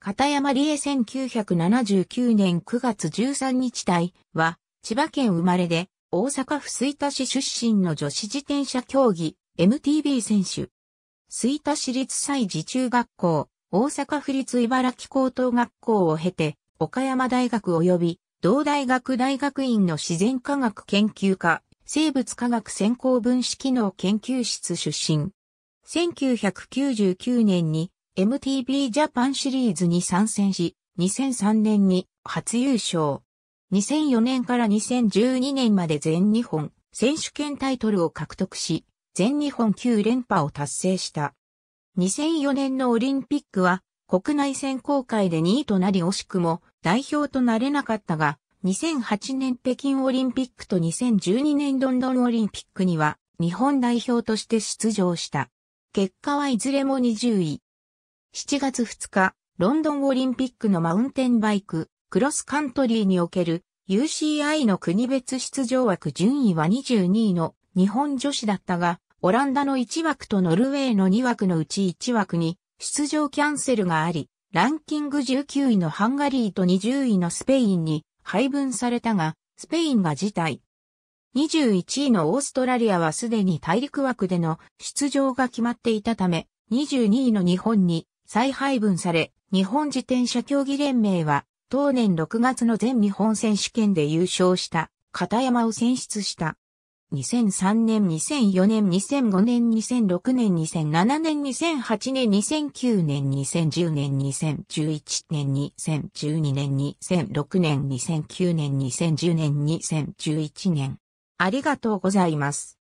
片山理恵1979年9月13日隊は、千葉県生まれで、大阪府吹田市出身の女子自転車競技、MTB 選手。吹田市立祭自中学校、大阪府立茨城高等学校を経て、岡山大学及び、同大学大学院の自然科学研究科、生物科学専攻分子機能研究室出身。1999年に MTB ジャパンシリーズに参戦し、2003年に初優勝。2004年から2012年まで全日本選手権タイトルを獲得し、全日本9連覇を達成した。2004年のオリンピックは国内選考会で2位となり惜しくも代表となれなかったが、2008年北京オリンピックと2012年ロンドンオリンピックには日本代表として出場した。結果はいずれも20位。7月2日、ロンドンオリンピックのマウンテンバイク、クロスカントリーにおける UCI の国別出場枠順位は22位の日本女子だったが、オランダの1枠とノルウェーの2枠のうち1枠に出場キャンセルがあり、ランキング19位のハンガリーと20位のスペインに配分されたが、スペインが辞退。21位のオーストラリアはすでに大陸枠での出場が決まっていたため、22位の日本に再配分され、日本自転車競技連盟は、当年6月の全日本選手権で優勝した片山を選出した。2003年、2004年、2005年、2006年、2007年、2008年、2009年、2010年、2011年、2012年、2006年、2009年、2010年、2011年。ありがとうございます。